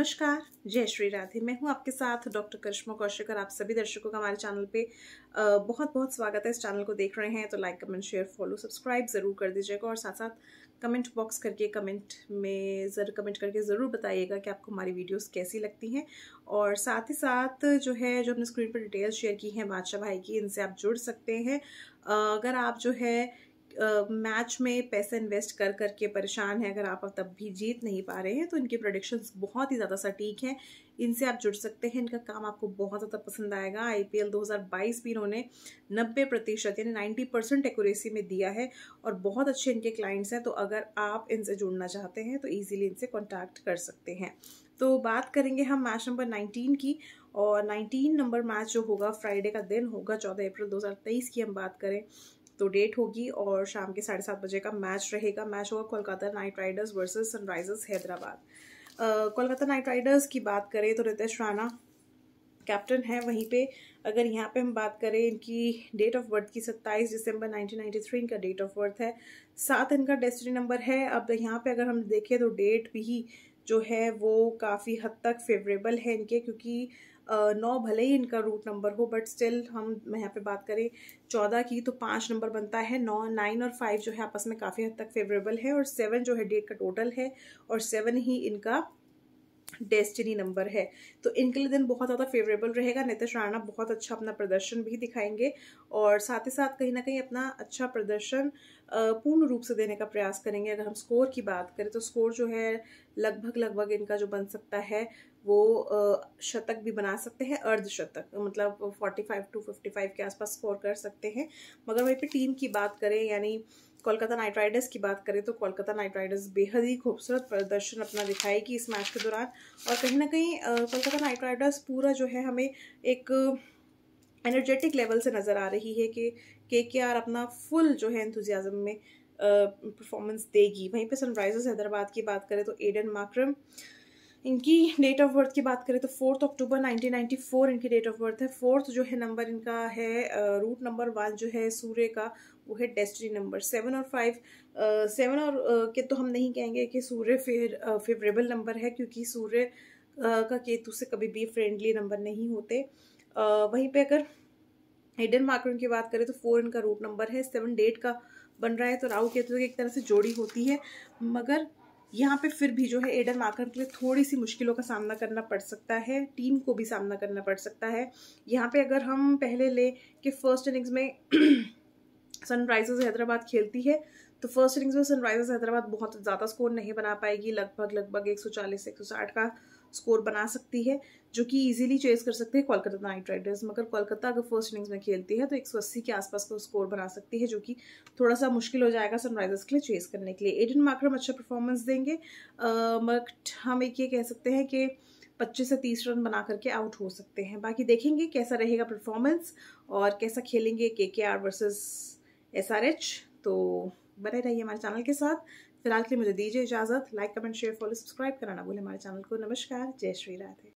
नमस्कार जय श्री राधे मैं हूं आपके साथ डॉक्टर करिश्मा कौशिक और आप सभी दर्शकों का हमारे चैनल पे बहुत बहुत स्वागत है इस चैनल को देख रहे हैं तो like comment share follow subscribe ज़रूर कर दीजिएगा और साथ साथ कमेंट बॉक्स करके कमेंट में ज़रूर कमेंट करके ज़रूर बताइएगा कि आपको हमारी वीडियोस कैसी लगती हैं और साथ ही साथ जो है जो हमने स्क्रीन पर डिटेल्स शेयर की हैं बादशाह भाई की इनसे आप जुड़ सकते हैं अगर आप जो है मैच uh, में पैसे इन्वेस्ट कर करके परेशान हैं अगर आप तब भी जीत नहीं पा रहे हैं तो इनके प्रोडिक्शंस बहुत ही ज़्यादा सटीक हैं इनसे आप जुड़ सकते हैं इनका काम आपको बहुत ज़्यादा पसंद आएगा आई पी एल दो हज़ार बाईस भी इन्होंने नब्बे प्रतिशत यानी नाइन्टी परसेंट एक्यूरेसी में दिया है और बहुत अच्छे इनके क्लाइंट्स हैं तो अगर आप इनसे जुड़ना चाहते हैं तो ईजिली इनसे कॉन्टैक्ट कर सकते हैं तो बात करेंगे हम मैच नंबर नाइनटीन की और नाइनटीन नंबर मैच जो होगा फ्राइडे का दिन होगा चौदह अप्रैल दो हज़ार तेईस की हम बात करें तो डेट होगी और शाम के साढ़े सात बजे का मैच रहेगा मैच होगा Kolkata Knight Riders versus Sunrisers Hyderabad Kolkata Knight Riders की बात करें तो रितेश राणा कैप्टन है वहीं पे अगर यहाँ पे हम बात करें इनकी डेट ऑफ बर्थ की 27 दिसंबर 1993 इनका डेट ऑफ बर्थ है साथ इनका डेस्टिनी नंबर है अब यहाँ पे अगर हम देखें तो डेट भी जो है वो काफ़ी हद तक फेवरेबल है इनके क्योंकि नौ भले ही इनका रूट नंबर हो बट स्टिल हम यहाँ पे बात करें चौदह की तो पाँच नंबर बनता है नौ नाइन और फाइव जो है आपस में काफ़ी हद तक फेवरेबल है और सेवन जो है डेट का टोटल है और सेवन ही इनका डेस्टिनी नंबर है तो इनके लिए दिन बहुत ज़्यादा फेवरेबल रहेगा नितेश तो राणा बहुत अच्छा अपना प्रदर्शन भी दिखाएंगे और साथ ही साथ कहीं ना कहीं अपना अच्छा प्रदर्शन पूर्ण रूप से देने का प्रयास करेंगे अगर हम स्कोर की बात करें तो स्कोर जो है लगभग लगभग इनका जो बन सकता है वो शतक भी बना सकते हैं अर्धशतक मतलब 45 टू 55 के आसपास स्कोर कर सकते हैं मगर वहीं पे टीम की बात करें यानी कोलकाता नाइट राइडर्स की बात करें तो कोलकाता नाइट राइडर्स बेहद ही खूबसूरत प्रदर्शन अपना दिखाएगी इस मैच के दौरान और कहीं ना कहीं कोलकाता नाइट राइडर्स पूरा जो है हमें एक एनर्जेटिक लेवल से नज़र आ रही है कि के के आर अपना फुल जो है इंतज़ियाज़म में परफॉर्मेंस देगी वहीं पे सनराइजर्स हैदराबाद की बात करें तो एडन माक्रम इनकी डेट ऑफ बर्थ की बात करें तो फोर्थ अक्टूबर 1994 इनकी डेट ऑफ बर्थ है फोर्थ जो है नंबर इनका है रूट नंबर वन जो है सूर्य का वो है डेस्टिनी नंबर सेवन और फाइव सेवन और आ, के तो हम नहीं कहेंगे कि सूर्य फेर फेवरेबल नंबर है क्योंकि सूर्य का केतु से कभी भी फ्रेंडली नंबर नहीं होते आ, वहीं पर अगर हिडन मार्कर की बात करें तो फोर इनका रूट नंबर है सेवन डेट का बन रहा है तो राहु केतु की एक तरह से जोड़ी होती है मगर यहाँ पे फिर भी जो है एडन मार्कर के लिए थोड़ी सी मुश्किलों का सामना करना पड़ सकता है टीम को भी सामना करना पड़ सकता है यहाँ पे अगर हम पहले ले कि फर्स्ट इनिंग्स में सनराइजर्स हैदराबाद खेलती है तो फर्स्ट इनिंग्स में सनराइजर्स हैदराबाद बहुत ज़्यादा स्कोर नहीं बना पाएगी लगभग लगभग सौ साठ का स्कोर बना सकती है जो कि इजीली चेस कर सकते हैं कोलकाता नाइट राइडर्स मगर कोलकाता अगर फर्स्ट इनिंग्स में खेलती है तो एक के आसपास का स्कोर बना सकती है जो कि थोड़ा सा मुश्किल हो जाएगा सनराइजर्स के लिए चेस करने के लिए एडन माकरम अच्छा परफॉर्मेंस देंगे बट हम एक ये कह सकते हैं कि पच्चीस से तीस रन बना करके आउट हो सकते हैं बाकी देखेंगे कैसा रहेगा परफॉर्मेंस और कैसा खेलेंगे K K R versus S R H तो बने रहिए हमारे चैनल के साथ फिलहाल के लिए मुझे दीजिए इजाज़त like comment share follow subscribe करना बोले हमारे चैनल को नमस्कार जय श्री राधे